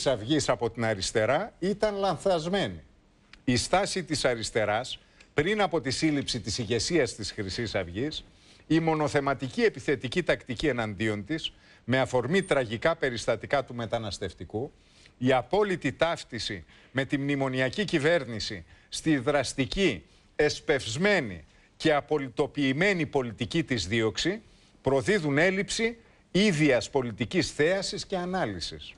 Της αυγής από την αριστερά ήταν λανθασμένη. Η στάση της αριστεράς πριν από τη σύλληψη της ηγεσίας της χρυσής αυγής, η μονοθεματική επιθετική τακτική εναντίον της με αφορμή τραγικά περιστατικά του μεταναστευτικού, η απόλυτη ταύτιση με τη μνημονιακή κυβέρνηση στη δραστική, εσπευσμένη και απολυτοποιημένη πολιτική της δίωξη προδίδουν έλλειψη ίδιας πολιτικής θέασης και ανάλυσης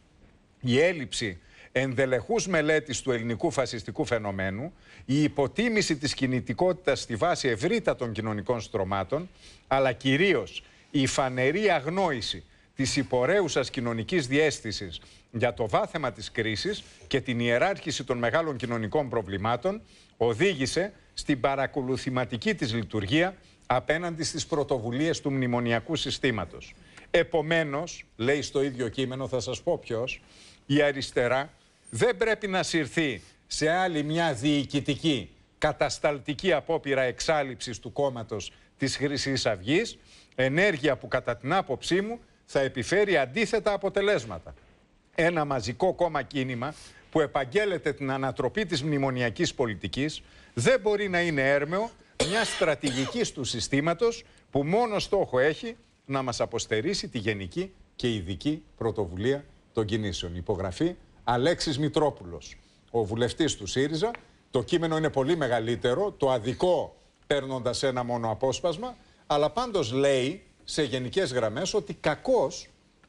η έλλειψη ενδελεχούς μελέτης του ελληνικού φασιστικού φαινομένου, η υποτίμηση της κινητικότητας στη βάση ευρύτατων κοινωνικών στρωμάτων, αλλά κυρίως η φανερή αγνόηση της υπορέουσας κοινωνικής διέστησης για το βάθεμα της κρίσης και την ιεράρχηση των μεγάλων κοινωνικών προβλημάτων οδήγησε στην παρακολουθηματική της λειτουργία απέναντι στις πρωτοβουλίες του μνημονιακού συστήματος. Επομένως, λέει στο ίδιο κείμενο, θα σας πω ποιος η αριστερά δεν πρέπει να συρθεί σε άλλη μια διοικητική κατασταλτική απόπειρα εξάλληψης του κόμματος της χρυσής αυγής, ενέργεια που κατά την άποψή μου θα επιφέρει αντίθετα αποτελέσματα. Ένα μαζικό κόμμα κίνημα που επαγγέλλεται την ανατροπή της μνημονιακής πολιτικής δεν μπορεί να είναι έρμεο μια στρατηγική του συστήματος που μόνο στόχο έχει να μας αποστερήσει τη γενική και ειδική πρωτοβουλία των κινήσεων. Υπογραφή Αλέξης Μητρόπουλος, ο βουλευτής του ΣΥΡΙΖΑ. Το κείμενο είναι πολύ μεγαλύτερο, το αδικό παίρνοντας ένα μόνο απόσπασμα, αλλά πάντως λέει σε γενικές γραμμές ότι κακώς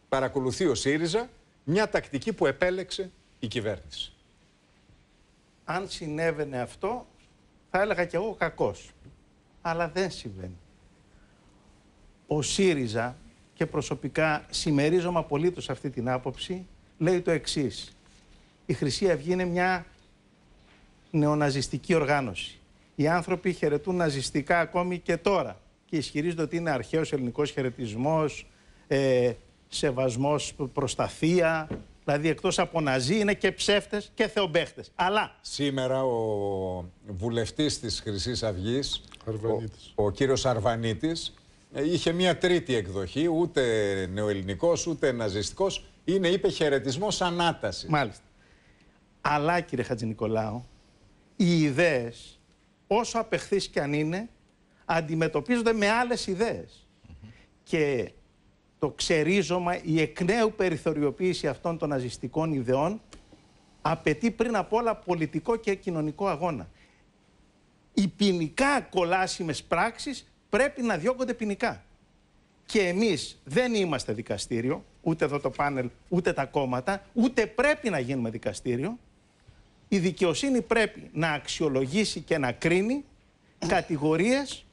παρακολουθεί ο ΣΥΡΙΖΑ μια τακτική που επέλεξε η κυβέρνηση. Αν συνέβαινε αυτό, θα έλεγα κι εγώ κακός. Αλλά δεν συμβαίνει. Ο ΣΥΡΙΖΑ και προσωπικά συμμερίζομαι απολύτως αυτή την άποψη, λέει το εξής. Η Χρυσή Αυγή είναι μια νεοναζιστική οργάνωση. Οι άνθρωποι χαιρετούν ναζιστικά ακόμη και τώρα και ισχυρίζονται ότι είναι αρχαίος ελληνικός χαιρετισμός, ε, σεβασμός προς τα θεία, δηλαδή εκτός από ναζί είναι και ψεύτες και θεομπέχτες. Αλλά... Σήμερα ο βουλευτής της χρυσής αυγής, ο, ο κύριος Αρβανίτης, ε, είχε μια τρίτη εκδοχή, ούτε νεοελληνικός, ούτε ναζιστικός. Είναι, είπε, χαιρετισμός ανάτασης. Μάλιστα. Αλλά, κύριε Χατζηνικολάου, οι ιδέες, όσο απεχθείς κι αν είναι, αντιμετωπίζονται με άλλες ιδέες. Και το ξερίζωμα, η εκ νέου περιθωριοποίηση αυτών των ναζιστικών ιδεών απαιτεί πριν απ' όλα πολιτικό και κοινωνικό αγώνα. Οι ποινικά κολάσιμες πράξεις πρέπει να διώκονται ποινικά. Και εμείς δεν είμαστε δικαστήριο, ούτε εδώ το πάνελ, ούτε τα κόμματα, ούτε πρέπει να γίνουμε δικαστήριο. Η δικαιοσύνη πρέπει να αξιολογήσει και να κρίνει κατηγορίες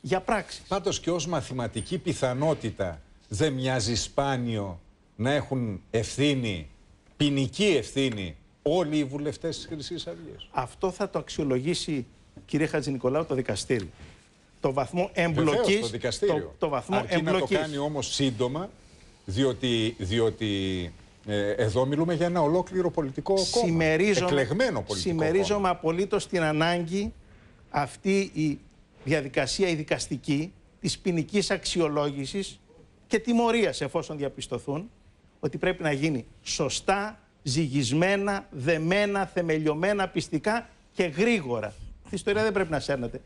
για πράξη Πάντως και ως μαθηματική πιθανότητα δεν μοιάζει σπάνιο να έχουν ευθύνη, ποινική ευθύνη, όλοι οι βουλευτές της Χρυσής Αυγής. Αυτό θα το αξιολογήσει, κύριε Χατζηνικολάου, το δικαστήριο το βαθμό εμπλοκής. Το δικαστήριο. Το, το βαθμό Αρκεί να το κάνει όμως σύντομα, διότι, διότι ε, εδώ μιλούμε για ένα ολόκληρο πολιτικό κόμμα. εκλεγμένο πολιτικό συμμερίζομαι απολύτως την ανάγκη αυτή η διαδικασία η δικαστική της ποινική αξιολόγησης και τιμωρίας εφόσον διαπιστωθούν ότι πρέπει να γίνει σωστά, ζυγισμένα, δεμένα, θεμελιωμένα, πιστικά και γρήγορα. η ιστορία δεν πρέπει να σέρνεται.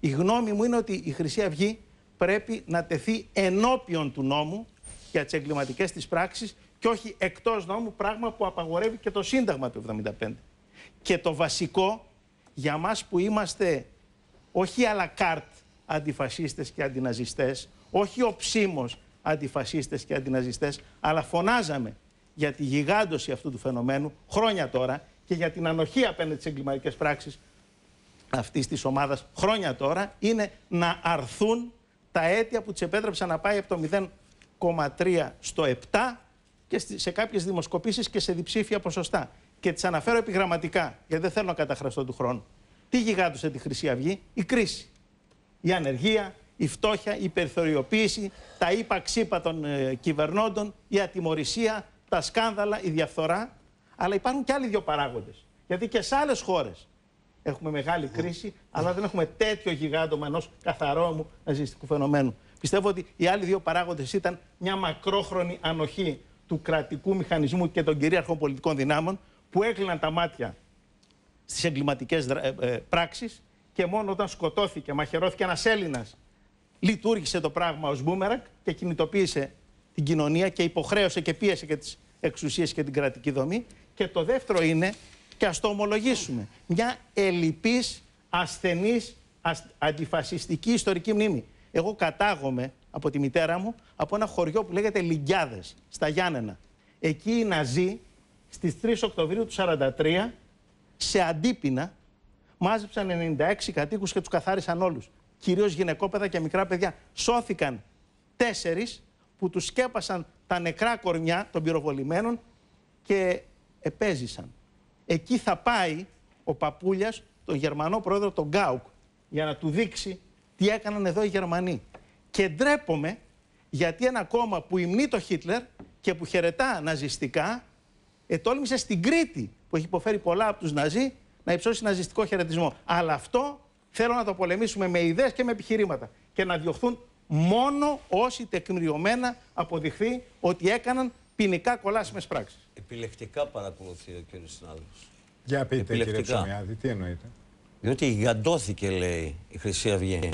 Η γνώμη μου είναι ότι η Χρυσή Αυγή πρέπει να τεθεί ενώπιον του νόμου για τις εγκληματικές της πράξεις και όχι εκτός νόμου, πράγμα που απαγορεύει και το Σύνταγμα του 1975. Και το βασικό για μας που είμαστε όχι αλακάρτ αντιφασίστες και αντιναζιστές, όχι ο ψήμος αντιφασίστες και αντιναζιστές, αλλά φωνάζαμε για τη γιγάντωση αυτού του φαινομένου χρόνια τώρα και για την ανοχή απέναντι στις εγκληματικές πράξεις αυτής της ομάδας χρόνια τώρα είναι να αρθούν τα αίτια που τις επέτρεψαν να πάει από το 0,3 στο 7 και σε κάποιες δημοσκοπήσεις και σε διψήφια ποσοστά. Και τις αναφέρω επιγραμματικά, γιατί δεν θέλω να καταχραστώ του χρόνου. Τι γιγάντουσε τη Χρυσή Αυγή, η κρίση. Η ανεργία, η φτώχεια, η περιθωριοποίηση, τα υπαξίπα των ε, κυβερνώντων, η ατιμορρησία, τα σκάνδαλα, η διαφθορά. Αλλά υπάρχουν και άλλοι δύο παράγοντες. Γιατί και σε άλλες χώρες Έχουμε μεγάλη κρίση, αλλά δεν έχουμε τέτοιο γιγάντομα ενός καθαρόμου ναζιστικού φαινομένου. Πιστεύω ότι οι άλλοι δύο παράγοντες ήταν μια μακρόχρονη ανοχή του κρατικού μηχανισμού και των κυρίαρχων πολιτικών δυνάμων που έκλειναν τα μάτια στις εγκληματικές ε, ε, πράξεις και μόνο όταν σκοτώθηκε, μαχαιρώθηκε ένας Έλληνας, λειτουργήσε το πράγμα ως μπούμερακ και κινητοποίησε την κοινωνία και υποχρέωσε και πίεσε και τις εξουσίες και την κρατική δομή. Και το δεύτερο είναι και ας το ομολογήσουμε, μια ελλειπής, ασθενής, ασ... αντιφασιστική ιστορική μνήμη. Εγώ κατάγομαι από τη μητέρα μου από ένα χωριό που λέγεται Λιγκιάδες, στα Γιάννενα. Εκεί οι Ναζί στις 3 Οκτωβρίου του 1943 σε αντίπεινα μάζεψαν 96 κατοίκους και τους καθάρισαν όλους. Κυρίως γυναικόπαιδα και μικρά παιδιά. Σώθηκαν τέσσερις που τους σκέπασαν τα νεκρά κορμιά των πυροβολημένων και επέζησαν εκεί θα πάει ο παπούλιας, τον Γερμανό πρόεδρο τον Γκάουκ για να του δείξει τι έκαναν εδώ οι Γερμανοί. Και ντρέπομαι γιατί ένα κόμμα που υμνεί το Χίτλερ και που χαιρετά ναζιστικά ετόλμησε στην Κρήτη που έχει υποφέρει πολλά από τους ναζί να υψώσει ναζιστικό χαιρετισμό. Αλλά αυτό θέλω να το πολεμήσουμε με ιδέες και με επιχειρήματα και να διωχθούν μόνο όσοι τεκμηριωμένα αποδειχθεί ότι έκαναν ποινικά κολάσιμες πράξεις. Επιλεκτικά παρακολουθεί ο κύριος συνάδελφος. Για πείτε, κύριε Ψωμιάδη, τι εννοείτε. Διότι γιγαντώθηκε, λέει, η Χρυσή Αυγή.